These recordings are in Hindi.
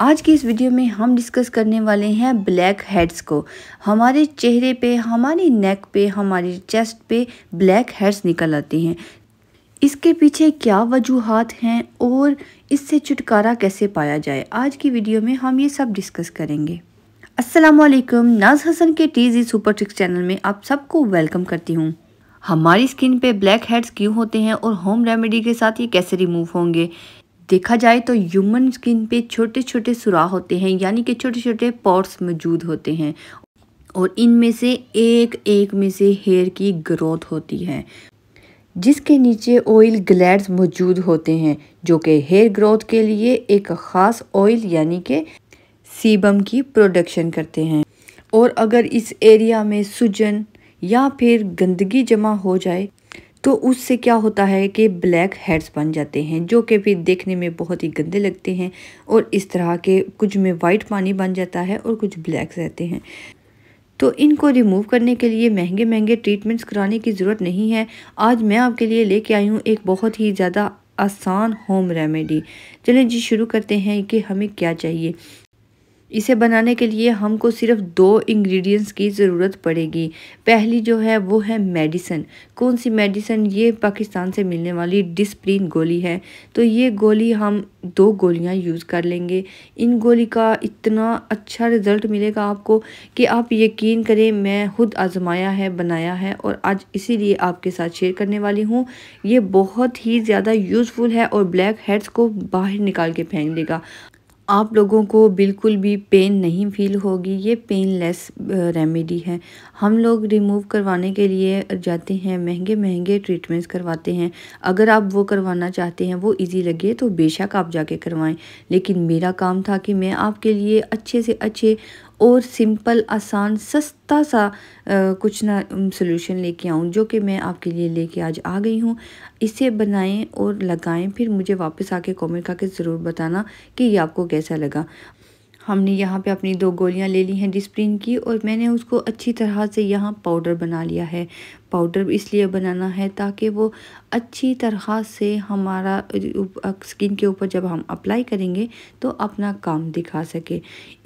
आज की इस वीडियो में हम डिस्कस करने वाले हैं ब्लैक हेड्स को हमारे चेहरे पे हमारे नेक पे हमारे चेस्ट पे ब्लैक हेड्स निकल आते हैं इसके पीछे क्या वजूहत हैं और इससे छुटकारा कैसे पाया जाए आज की वीडियो में हम ये सब डिस्कस करेंगे अस्सलाम वालेकुम नाज हसन के टीजी सुपर ट्रिक्स चैनल में आप सबको वेलकम करती हूँ हमारी स्किन पे ब्लैक हेड्स क्यों होते हैं और होम रेमेडी के साथ ये कैसे रिमूव होंगे देखा जाए तो ह्यूमन स्किन पे छोटे छोटे सुराह होते हैं यानी कि छोटे छोटे पॉट्स मौजूद होते हैं और इनमें से एक एक में से हेयर की ग्रोथ होती है जिसके नीचे ऑयल ग्लैड्स मौजूद होते हैं जो कि हेयर ग्रोथ के लिए एक ख़ास ऑयल यानी कि सीबम की प्रोडक्शन करते हैं और अगर इस एरिया में सूजन या फिर गंदगी जमा हो जाए तो उससे क्या होता है कि ब्लैक हेड्स बन जाते हैं जो कि भी देखने में बहुत ही गंदे लगते हैं और इस तरह के कुछ में वाइट पानी बन जाता है और कुछ ब्लैक रहते हैं तो इनको रिमूव करने के लिए महंगे महंगे ट्रीटमेंट्स कराने की ज़रूरत नहीं है आज मैं आपके लिए लेके आई हूँ एक बहुत ही ज़्यादा आसान होम रेमेडी चलें जी शुरू करते हैं कि हमें क्या चाहिए इसे बनाने के लिए हमको सिर्फ दो इंग्रेडिएंट्स की ज़रूरत पड़ेगी पहली जो है वो है मेडिसन कौन सी मेडिसन ये पाकिस्तान से मिलने वाली डिस्प्रिन गोली है तो ये गोली हम दो गोलियां यूज़ कर लेंगे इन गोली का इतना अच्छा रिज़ल्ट मिलेगा आपको कि आप यकीन करें मैं खुद आजमाया है बनाया है और आज इसी आपके साथ शेयर करने वाली हूँ ये बहुत ही ज़्यादा यूज़फुल है और ब्लैक हेड्स को बाहर निकाल के फेंक देगा आप लोगों को बिल्कुल भी पेन नहीं फील होगी ये पेनलेस रेमेडी है हम लोग रिमूव करवाने के लिए जाते हैं महंगे महंगे ट्रीटमेंट्स करवाते हैं अगर आप वो करवाना चाहते हैं वो इजी लगे तो बेशक आप जाके करवाएं लेकिन मेरा काम था कि मैं आपके लिए अच्छे से अच्छे और सिंपल आसान सस्ता सा आ, कुछ ना सोल्यूशन लेके आऊँ जो कि मैं आपके लिए लेके आज आ गई हूँ इसे बनाएं और लगाएं फिर मुझे वापस आके कमेंट करके ज़रूर बताना कि ये आपको कैसा लगा हमने यहाँ पे अपनी दो गोलियाँ ले ली हैं डिस्प्रिन की और मैंने उसको अच्छी तरह से यहाँ पाउडर बना लिया है पाउडर इसलिए बनाना है ताकि वो अच्छी तरह से हमारा स्किन के ऊपर जब हम अप्लाई करेंगे तो अपना काम दिखा सके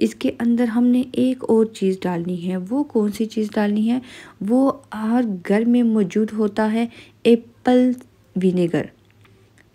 इसके अंदर हमने एक और चीज़ डालनी है वो कौन सी चीज़ डालनी है वो हर घर में मौजूद होता है एप्पल विनेगर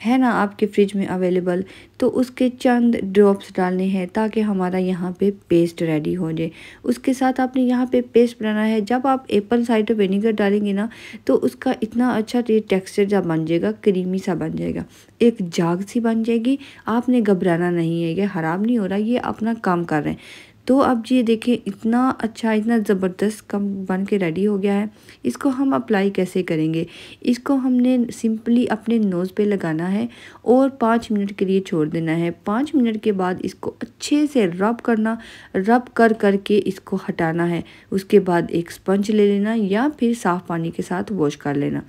है ना आपके फ्रिज में अवेलेबल तो उसके चंद ड्रॉप्स डालने हैं ताकि हमारा यहाँ पे पेस्ट रेडी हो जाए उसके साथ आपने यहाँ पे पेस्ट बनाना है जब आप एप्पल साइडर विनीगर डालेंगे ना तो उसका इतना अच्छा टेक्सचर जब बन जाएगा क्रीमी सा बन जाएगा एक जाग सी बन जाएगी आपने घबराना नहीं है ये ख़राब नहीं हो रहा ये अपना काम कर रहे हैं तो अब ये देखें इतना अच्छा इतना ज़बरदस्त कम बन के रेडी हो गया है इसको हम अप्लाई कैसे करेंगे इसको हमने सिंपली अपने नोज़ पे लगाना है और पाँच मिनट के लिए छोड़ देना है पाँच मिनट के बाद इसको अच्छे से रब करना रब कर कर के इसको हटाना है उसके बाद एक स्पंज ले लेना या फिर साफ़ पानी के साथ वॉश कर लेना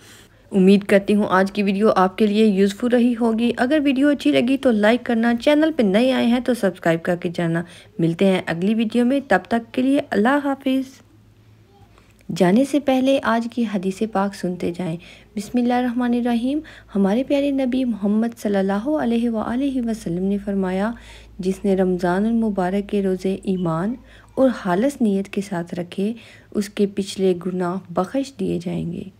उम्मीद करती हूँ आज की वीडियो आपके लिए यूज़फुल रही होगी अगर वीडियो अच्छी लगी तो लाइक करना चैनल पर नए आए हैं तो सब्सक्राइब करके जाना मिलते हैं अगली वीडियो में तब तक के लिए अल्लाह हाफिज़ जाने से पहले आज की हदीस पाक सुनते जाएं बिसमीम हमारे प्यारे नबी मोहम्मद सल्लल्लाहु अलैहि सल्ला वसल्लम ने फरमाया जिसने रमज़ान मुबारक के रोज़े ईमान और हालस नीयत के साथ रखे उसके पिछले गुनाह बख्श दिए जाएंगे